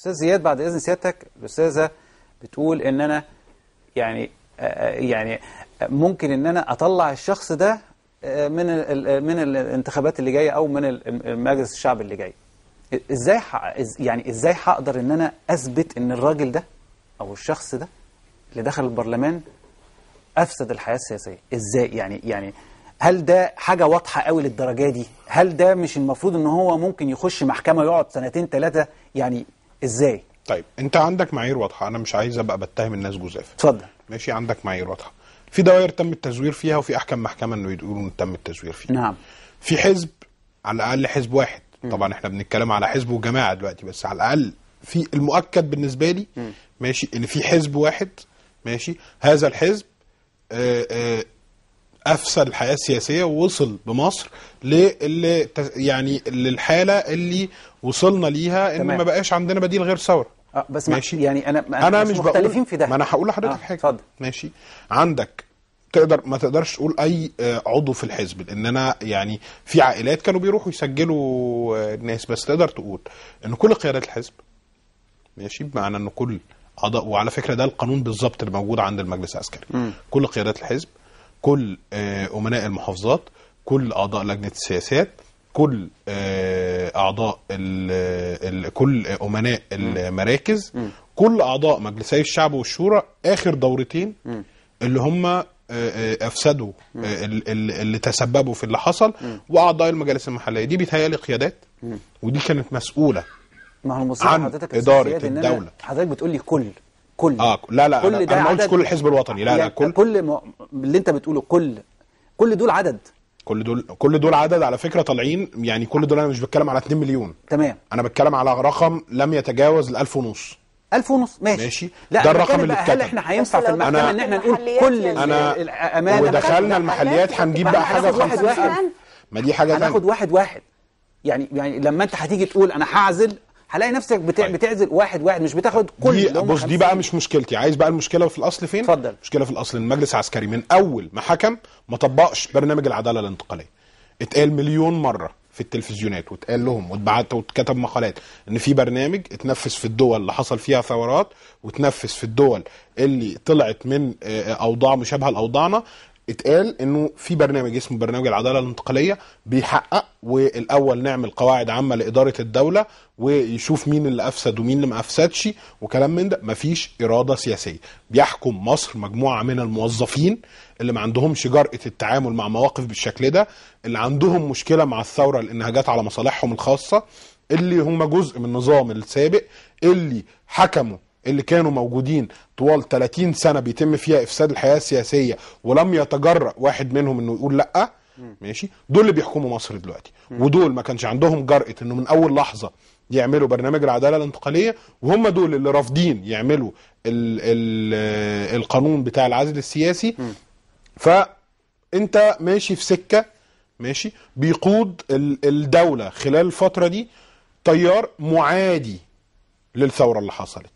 أستاذ زياد بعد إذن سيادتك الأستاذة بتقول إن أنا يعني آه، آه، يعني ممكن إن أنا أطلع الشخص ده آه، من من الانتخابات اللي جاية أو من مجلس الشعب اللي جاي إزاي يعني إزاي هقدر إن أنا أثبت إن الراجل ده أو الشخص ده اللي دخل البرلمان أفسد الحياة السياسية إزاي يعني يعني هل ده حاجة واضحة قوي للدرجة دي هل ده مش المفروض ان هو ممكن يخش محكمة يقعد سنتين ثلاثة يعني ازاي طيب انت عندك معايير واضحه انا مش عايز ابقى بتهم الناس جزاف اتفضل ماشي عندك معايير واضحه في دوائر تم التزوير فيها وفي احكام محكمه انه يقولوا ان تم التزوير فيها نعم في حزب على الاقل حزب واحد م. طبعا احنا بنتكلم على حزب وجماعه دلوقتي بس على الاقل في المؤكد بالنسبه لي م. ماشي ان في حزب واحد ماشي هذا الحزب آه، آه، افسد الحياه السياسيه ووصل بمصر للي يعني للحاله اللي وصلنا ليها ان ما بقاش عندنا بديل غير ثوره آه بس ماشي يعني انا انا, أنا مش, مختلفين في ده ما انا هقول لحضرتك آه حاجه اتفضل ماشي عندك تقدر ما تقدرش تقول اي آه، عضو في الحزب لان انا يعني في عائلات كانوا بيروحوا يسجلوا آه، الناس بس تقدر تقول ان كل قيادات الحزب ماشي بمعنى ان كل اعضاء وعلى فكره ده القانون بالظبط اللي موجود عند المجلس العسكري كل قيادات الحزب كل آه، امناء المحافظات كل اعضاء لجنه السياسات كل آه، اعضاء كل امناء المراكز م. كل اعضاء مجلسي الشعب والشورى اخر دورتين م. اللي هم آه، افسدوا اللي تسببوا في اللي حصل واعضاء المجالس المحليه دي بيتهيألي قيادات ودي كانت مسؤوله ما هو عن حضرتك اداره الدوله حضرتك بتقول لي كل كل اه لا لا كل أنا ما قلتش كل الحزب الوطني لا لا يعني كل كل اللي انت بتقوله كل كل دول عدد كل دول كل دول عدد على فكره طالعين يعني كل دول انا مش بتكلم على 2 مليون تمام انا بتكلم على رقم لم يتجاوز ال 1000 ونص 1000 ونص ماشي ماشي لا ده الرقم اللي اتكتب هل احنا هينفع في المحكمه ان احنا نقول كل يعني انا الامانه ودخلنا المحليات هنجيب بقى حاجه واحد واحد ما دي حاجه ثانيه هناخد واحد واحد يعني يعني لما انت هتيجي تقول انا هعزل هلاقي نفسك بتع... طيب. بتعزل واحد واحد مش بتاخد كل دي بص دي بقى مش مشكلتي عايز بقى المشكله في الاصل فين اتفضل المشكله في الاصل ان المجلس العسكري من اول ما حكم ما طبقش برنامج العداله الانتقاليه اتقال مليون مره في التلفزيونات واتقال لهم واتبعت واتكتب مقالات ان في برنامج اتنفذ في الدول اللي حصل فيها ثورات واتنفذ في الدول اللي طلعت من آه، آه، اوضاع مشابهه لاوضاعنا اتقال انه في برنامج اسمه برنامج العداله الانتقاليه بيحقق والاول نعمل قواعد عامه لاداره الدوله ويشوف مين اللي افسد ومين اللي ما افسدش وكلام من ده مفيش اراده سياسيه بيحكم مصر مجموعه من الموظفين اللي ما عندهمش جرأه التعامل مع مواقف بالشكل ده اللي عندهم مشكله مع الثوره لانها جت على مصالحهم الخاصه اللي هم جزء من النظام السابق اللي حكموا اللي كانوا موجودين طوال 30 سنه بيتم فيها افساد الحياه السياسيه ولم يتجرأ واحد منهم انه يقول لا ماشي دول اللي بيحكموا مصر دلوقتي ودول ما كانش عندهم جرأه انه من اول لحظه يعملوا برنامج العداله الانتقاليه وهم دول اللي رافضين يعملوا الـ الـ القانون بتاع العزل السياسي فانت ماشي في سكه ماشي بيقود الدوله خلال الفتره دي تيار معادي للثوره اللي حصلت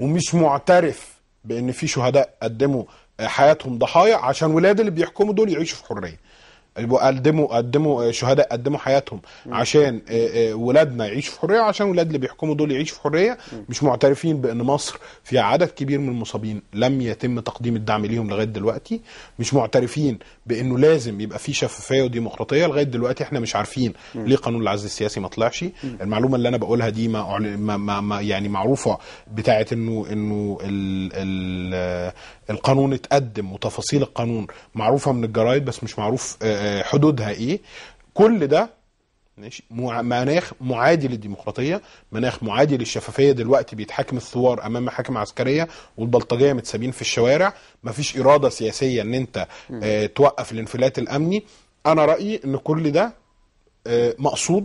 ومش معترف بان في شهداء قدموا حياتهم ضحايا عشان ولاد اللي بيحكموا دول يعيشوا في حريه قدموا قدموا آه، شهداء قدموا حياتهم عشان آه، آه، ولادنا يعيشوا في حريه عشان ولاد اللي بيحكموا دول يعيشوا في حريه مش معترفين بان مصر فيها عدد كبير من المصابين لم يتم تقديم الدعم ليهم لغايه دلوقتي مش معترفين بانه لازم يبقى في شفافيه وديمقراطيه لغايه دلوقتي احنا مش عارفين ليه قانون العزل السياسي ما طلعش المعلومه اللي انا بقولها دي ما, ما, ما يعني معروفه بتاعه انه انه ال ال القانون اتقدم وتفاصيل القانون معروفه من الجرايد بس مش معروف آه آه، حدودها ايه كل ده ماشي مناخ معادي للديمقراطيه مناخ معادي للشفافيه دلوقتي بيتحاكم الثوار امام محاكم عسكريه والبلطجيه متسابين في الشوارع مفيش اراده سياسيه ان انت آه، توقف الانفلات الامني انا رايي ان كل ده آه، مقصود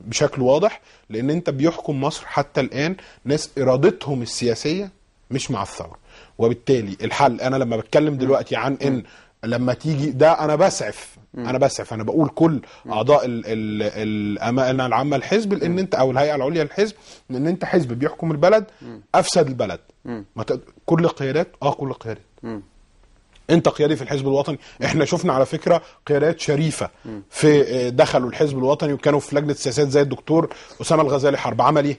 بشكل واضح لان انت بيحكم مصر حتى الان ناس ارادتهم السياسيه مش مع الثوره وبالتالي الحل انا لما بتكلم دلوقتي عن ان لما تيجي ده انا بسعف انا بسعف انا بقول كل اعضاء الامانه العامه الحزب لان انت او الهيئه العليا للحزب ان انت حزب بيحكم البلد افسد البلد ما تق... كل القيادات اه كل القيادات انت قيادي في الحزب الوطني احنا شفنا على فكره قيادات شريفه في آه، دخلوا الحزب الوطني وكانوا في لجنه سياسات زي الدكتور اسامه الغزالي حرب عمل ايه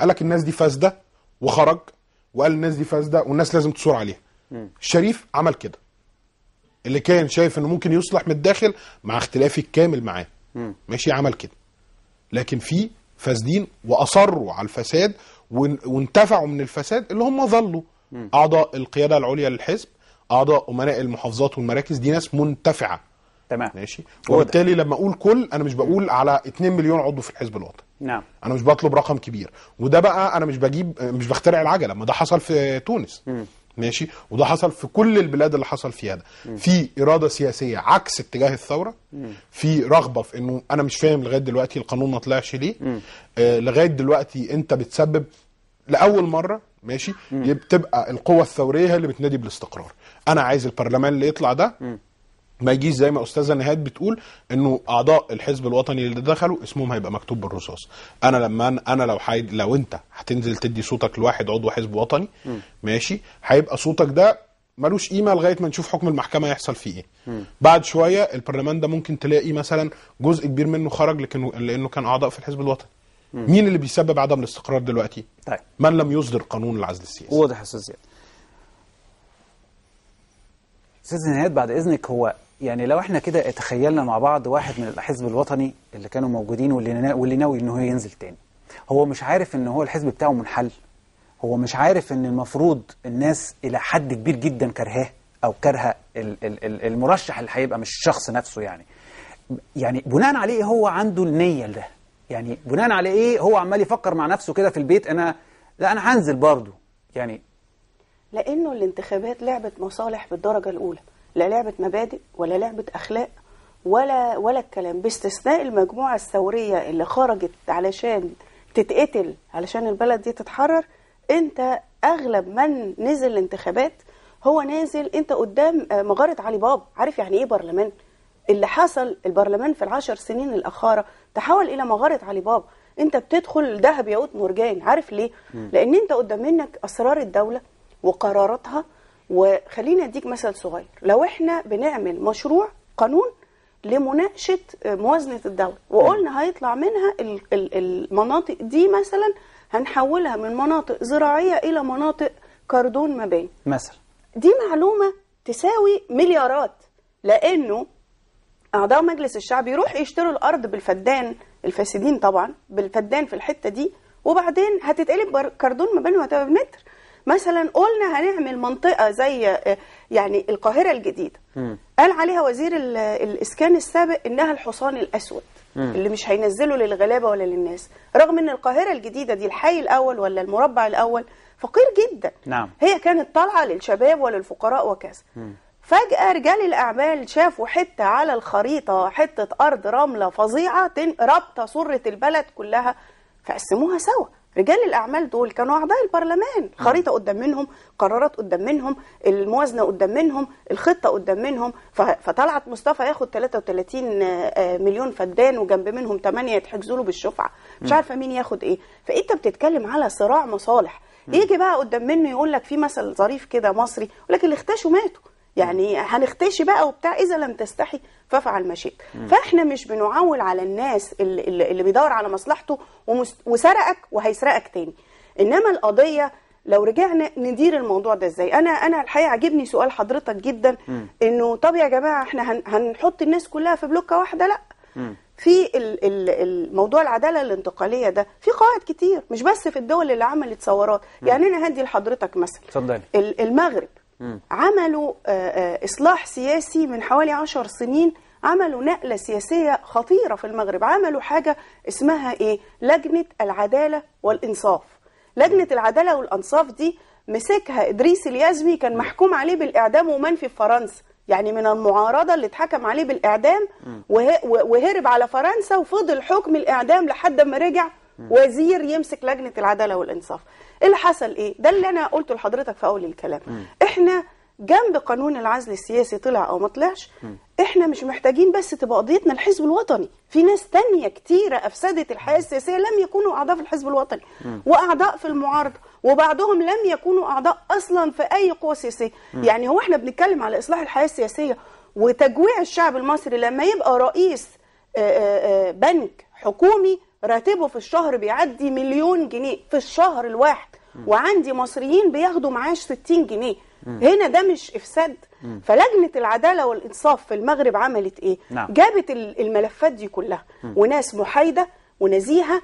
قال لك الناس دي فاسده وخرج وقال الناس دي فاسده والناس لازم تصور عليها شريف عمل كده اللي كان شايف انه ممكن يصلح من الداخل مع اختلافي الكامل معاه ماشي عمل كده لكن في فاسدين واصروا على الفساد وانتفعوا من الفساد اللي هم ظلوا اعضاء القياده العليا للحزب اعضاء امناء المحافظات والمراكز دي ناس منتفعه تمام ماشي وبالتالي لما اقول كل انا مش بقول على 2 مليون عضو في الحزب الوطني نعم انا مش بطلب رقم كبير وده بقى انا مش بجيب مش بخترع العجله ما ده حصل في تونس مم. ماشي وده حصل في كل البلاد اللي حصل فيها ده في اراده سياسيه عكس اتجاه الثوره في رغبه في انه انا مش فاهم لغايه دلوقتي القانون ما طلعش ليه آه لغايه دلوقتي انت بتسبب لاول مره ماشي بتبقى القوى الثوريه هي اللي بتنادي بالاستقرار انا عايز البرلمان اللي يطلع ده ما يجيش زي ما استاذه نهاد بتقول انه اعضاء الحزب الوطني اللي دخلوا اسمهم هيبقى مكتوب بالرصاص انا لما انا لو حيد لو انت هتنزل تدي صوتك لواحد عضو حزب وطني م. ماشي هيبقى صوتك ده ملوش قيمه لغايه ما نشوف حكم المحكمه يحصل فيه ايه بعد شويه البرلمان ده ممكن تلاقي مثلا جزء كبير منه خرج لكنه لانه كان اعضاء في الحزب الوطني م. مين اللي بيسبب عدم الاستقرار دلوقتي طيب. من لم يصدر قانون العزل السياسي واضح يا استاذ زياد استاذ نهاد بعد اذنك هو يعني لو احنا كده تخيلنا مع بعض واحد من الحزب الوطني اللي كانوا موجودين واللي واللي ناوي ان هو ينزل تاني هو مش عارف ان هو الحزب بتاعه منحل هو مش عارف ان المفروض الناس الى حد كبير جدا كرهاه او كارهه المرشح اللي هيبقى مش الشخص نفسه يعني يعني بناء عليه ايه هو عنده النيه ده يعني بناء على ايه هو عمال يفكر مع نفسه كده في البيت انا لا انا هنزل برضه يعني لانه الانتخابات لعبه مصالح بالدرجه الاولى لا لعبة مبادئ ولا لعبة أخلاق ولا ولا الكلام باستثناء المجموعة الثورية اللي خرجت علشان تتقتل علشان البلد دي تتحرر انت اغلب من نزل الانتخابات هو نازل انت قدام آه، مغارة علي باب عارف يعني ايه برلمان اللي حصل البرلمان في العشر سنين الأخارة تحول إلى مغارة علي بابا انت بتدخل ذهب ياقوت مرجان عارف ليه لان انت قدام منك اسرار الدوله وقراراتها وخليني اديك مثل صغير لو احنا بنعمل مشروع قانون لمناقشه آه، موازنه الدوله وقلنا هيطلع منها المناطق دي مثلا هنحولها من مناطق زراعيه الى مناطق كردون مباني مثلا دي معلومه تساوي مليارات لانه اعضاء مجلس الشعب يروح يشتروا الارض بالفدان الفاسدين طبعا بالفدان في الحته دي وبعدين هتتقلب كردون مباني وهتبقى بمتر مثلا قلنا هنعمل منطقه زي آه، يعني القاهره الجديده قال عليها وزير الاسكان السابق انها الحصان الاسود اللي مش هينزله للغلابه ولا للناس رغم ان القاهره الجديده دي الحي الاول ولا المربع الاول فقير جدا نعم. هي كانت طالعه للشباب وللفقراء وكذا فجأة رجال الأعمال شافوا حتة على الخريطة حتة أرض رملة فظيعة رابطة سرة البلد كلها فقسموها سوا رجال الأعمال دول كانوا أعضاء البرلمان خريطه قدام منهم قرارات قدام منهم الموازنة قدام منهم الخطة قدام منهم فطلعت مصطفى ياخد 33 آه، مليون فدان وجنب منهم 8 يتحجزوا له بالشفعة مش عارفة مين ياخد إيه فأنت بتتكلم على صراع مصالح يجي بقى قدام منه يقول لك في مثل ظريف كده مصري ولكن اللي اختشوا ماتوا يعني هنختشي بقى وبتاع اذا لم تستحي فافعل ما شئت فاحنا مش بنعول على الناس اللي, اللي بيدور على مصلحته وسرقك وهيسرقك تاني انما القضيه لو رجعنا ندير الموضوع ده ازاي انا انا الحقيقه عجبني سؤال حضرتك جدا انه طب يا جماعه احنا هنحط الناس كلها في بلوكه واحده لا في الموضوع العداله الانتقاليه ده في قواعد كتير مش بس في الدول اللي عملت ثورات يعني انا هدي لحضرتك مثلا اتفضلي المغرب عملوا آه، آه، إصلاح سياسي من حوالي عشر سنين عملوا نقلة سياسية خطيرة في المغرب عملوا حاجة اسمها إيه؟ لجنة العدالة والإنصاف لجنة العدالة والإنصاف دي مسكها إدريس اليازمي كان محكوم عليه بالإعدام ومنفي في فرنسا يعني من المعارضة اللي اتحكم عليه بالإعدام وهرب على فرنسا وفضل حكم الإعدام لحد ما رجع وزير يمسك لجنة العدالة والإنصاف اللي حصل إيه؟ ده اللي أنا قلته لحضرتك في أول الكلام احنا جنب قانون العزل السياسي طلع او ما طلعش احنا مش محتاجين بس تبقى قضيتنا الحزب الوطني في ناس تانية كتيرة افسدت الحياة السياسية لم يكونوا اعضاء في الحزب الوطني واعضاء في المعارضة وبعضهم لم يكونوا اعضاء اصلا في اي قوة سياسية يعني هو احنا بنتكلم على اصلاح الحياة السياسية وتجويع الشعب المصري لما يبقى رئيس آه، آه، آه، بنك حكومي راتبه في الشهر بيعدي مليون جنيه في الشهر الواحد وعندي مصريين بياخدوا معاش 60 جنيه هنا ده مش افساد مم. فلجنه العداله والانصاف في المغرب عملت ايه نعم. جابت الملفات دي كلها مم. وناس محايده ونزيهه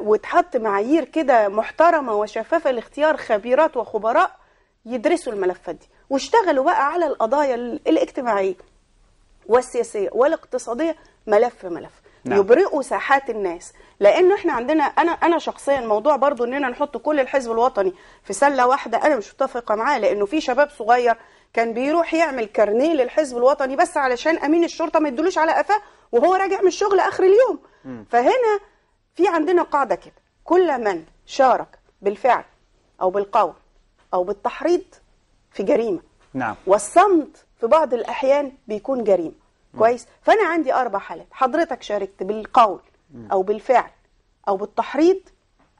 وتحط معايير كده محترمه وشفافه لاختيار خبيرات وخبراء يدرسوا الملفات دي واشتغلوا بقى على القضايا الاجتماعيه والسياسيه والاقتصاديه ملف ملف نعم. يبرئوا ساحات الناس لانه احنا عندنا انا انا شخصيا موضوع برضو اننا نحط كل الحزب الوطني في سله واحده انا مش متفقه معاه لانه في شباب صغير كان بيروح يعمل كارنيه للحزب الوطني بس علشان امين الشرطه ما يدلوش على قفاه وهو راجع من الشغل اخر اليوم م. فهنا في عندنا قاعده كده كل من شارك بالفعل او بالقول او بالتحريض في جريمه نعم والصمت في بعض الاحيان بيكون جريمه كويس فانا عندي اربع حالات حضرتك شاركت بالقول أو بالفعل أو بالتحريض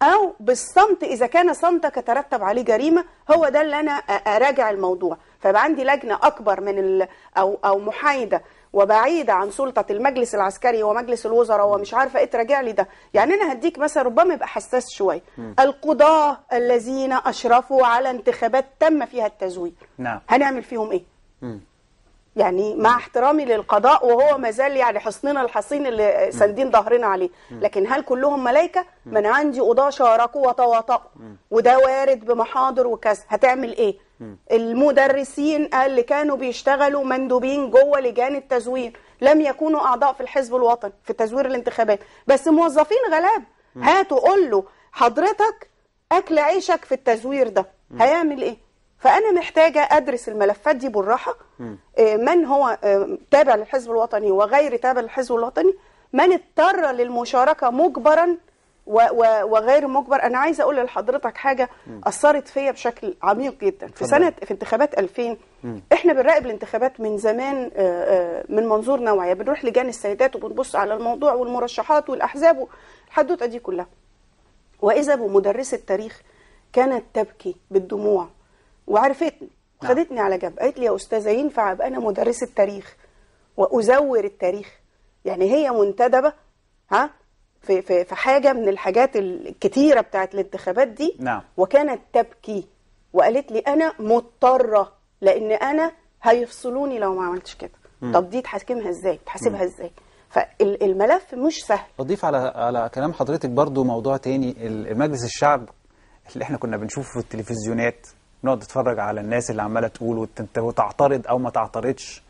أو بالصمت إذا كان صمتك ترتب عليه جريمة هو ده اللي أنا أراجع الموضوع فيبقى عندي لجنة أكبر من ال أو أو محايدة وبعيدة عن سلطة المجلس العسكري ومجلس الوزراء ومش عارفة إيه تراجع لي ده يعني أنا هديك مثلا ربما يبقى حساس شوية القضاة الذين أشرفوا على انتخابات تم فيها التزوير نعم. هنعمل فيهم إيه؟ يعني مع احترامي للقضاء وهو ما زال يعني حصننا الحصين اللي ساندين ظهرنا عليه لكن هل كلهم ملائكه من عندي قضاه شاركوا وتواطؤوا وده وارد بمحاضر وكذا هتعمل ايه المدرسين اللي كانوا بيشتغلوا مندوبين جوه لجان التزوير لم يكونوا اعضاء في الحزب الوطني في تزوير الانتخابات بس موظفين غلاب هاتوا قول له حضرتك اكل عيشك في التزوير ده هيعمل ايه فانا محتاجه ادرس الملفات دي بالراحه آه، من هو آه، تابع للحزب الوطني وغير تابع للحزب الوطني من اضطر للمشاركه مجبرا وغير مجبر انا عايزه اقول لحضرتك حاجه اثرت فيا بشكل عميق جدا في سنه في انتخابات 2000 احنا بنراقب الانتخابات من زمان آه، من منظور نوعي بنروح لجان السيدات وبنبص على الموضوع والمرشحات والاحزاب والحدوته دي كلها واذا بمدرسه تاريخ كانت تبكي بالدموع وعرفتني وخدتني نعم. على جنب قالت لي يا استاذه ينفع ابقى انا مدرسه تاريخ وازور التاريخ يعني هي منتدبه ها في في في حاجه من الحاجات الكتيره بتاعت الانتخابات دي نعم. وكانت تبكي وقالت لي انا مضطره لان انا هيفصلوني لو ما عملتش كده مم. طب دي تحاسبها ازاي تحاسبها ازاي فالملف مش سهل اضيف على على كلام حضرتك برضو موضوع تاني المجلس الشعب اللي احنا كنا بنشوفه في التلفزيونات بنقعد نتفرج على الناس اللي عماله تقول وتعترض او ما تعترضش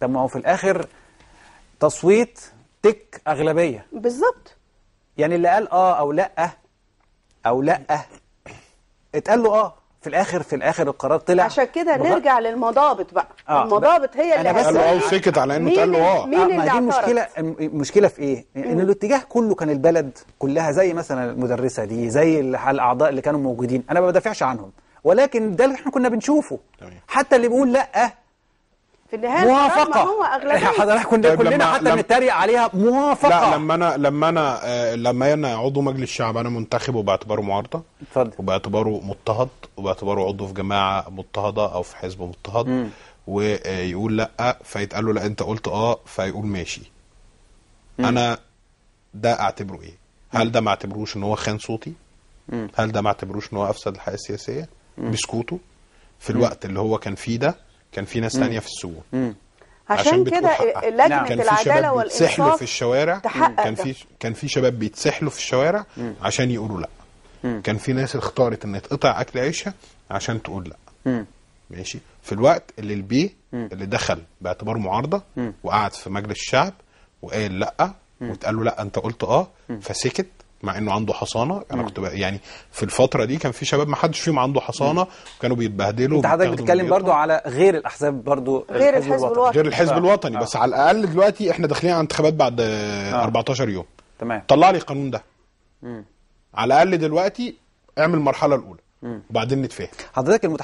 طب ما هو في الاخر تصويت تك اغلبيه بالظبط يعني اللي قال اه او لا او لا اتقال له اه في الاخر في الاخر القرار طلع عشان كده بغ... نرجع للمضابط بقى آه المضابط هي اللي قال له اه وسكت على انه قال له اه مين آه، اللي, اللي المشكله المشكله في ايه؟ ان الاتجاه كله كان البلد كلها زي مثلا المدرسه دي زي الاعضاء اللي كانوا موجودين انا ما بدافعش عنهم ولكن ده اللي احنا كنا بنشوفه حتى اللي بيقول لا في النهايه موافقة هو اغلبيه حضرتك كنا طيب، كلنا حتى بنتريق عليها موافقه لا لما انا لما انا آه، لما انا عضو مجلس الشعب انا منتخب وبعتبره معارضه اتفضل وباعتباره مضطهد وباعتباره عضو في جماعه مضطهده او في حزب مضطهد م. ويقول لا فيتقال له لا انت قلت اه فيقول ماشي م. انا ده اعتبره ايه؟ هل ده ما اعتبروش ان هو خان صوتي؟ م. هل ده ما اعتبروش ان هو افسد الحياه السياسيه؟ بسكوته في الوقت اللي هو كان فيه ده كان في ناس تانية في السوق عشان, عشان كده لجنه نعم. العداله والانصاف في الشوارع تحقق كان في كان في شباب بيتسحلوا في الشوارع مم. عشان يقولوا لا مم. كان في ناس اختارت ان يتقطع اكل عيشها عشان تقول لا مم. ماشي في الوقت اللي البي اللي دخل باعتبار معارضه وقعد في مجلس الشعب وقال لا واتقال له لا انت قلت اه فسكت مع انه عنده حصانه انا كنت يعني في الفتره دي كان في شباب ما حدش فيهم عنده حصانه كانوا بيتبهدلوا انت حضرتك بتتكلم برضو على غير الاحزاب برضو غير الحزب, الحزب الوطني غير الحزب آه. الوطني بس آه. على الاقل دلوقتي احنا داخلين على انتخابات بعد آه. 14 يوم تمام طلع لي القانون ده مم. على الاقل دلوقتي اعمل المرحله الاولى مم. وبعدين نتفاهم حضرتك المتح...